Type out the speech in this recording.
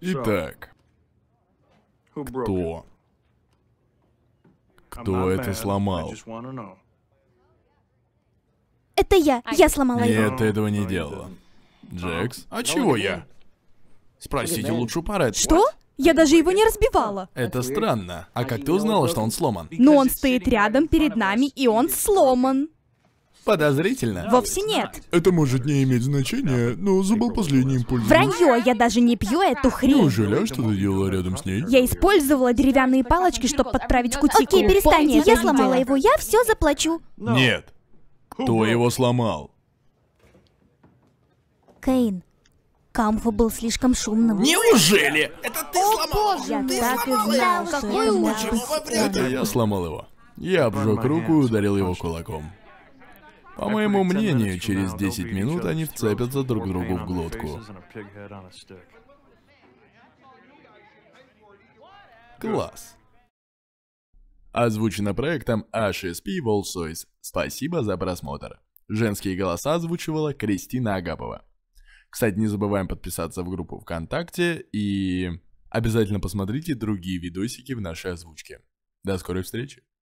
Итак, кто? Кто это сломал? Это я. А, я сломала его. Нет, ты этого не делала. Джекс, uh-huh. а чего я? Спросите лучше пары. Что? Я даже его не разбивала. Это странно. А как ты узнала, что он сломан? Но он стоит рядом перед нами, и он сломан. Подозрительно. Вовсе нет. Это может не иметь значения, но забыл последний импульс. Вранье, я даже не пью эту хрень. Неужели я а что ты делала рядом с ней? Я использовала деревянные палочки, чтобы подправить кутику. Окей, перестань, я сломала его, я все заплачу. Нет. Кто его сломал? Кейн. Камфа был слишком шумным. Неужели? Это ты сломал? Я ты так и знал, Какой я Это я сломал его. Я обжег руку и ударил его кулаком. По моему мнению, через 10 минут они вцепятся друг другу в глотку. Класс. Озвучено проектом HSP Volsois. Спасибо за просмотр. Женские голоса озвучивала Кристина Агапова. Кстати, не забываем подписаться в группу ВКонтакте и обязательно посмотрите другие видосики в нашей озвучке. До скорой встречи!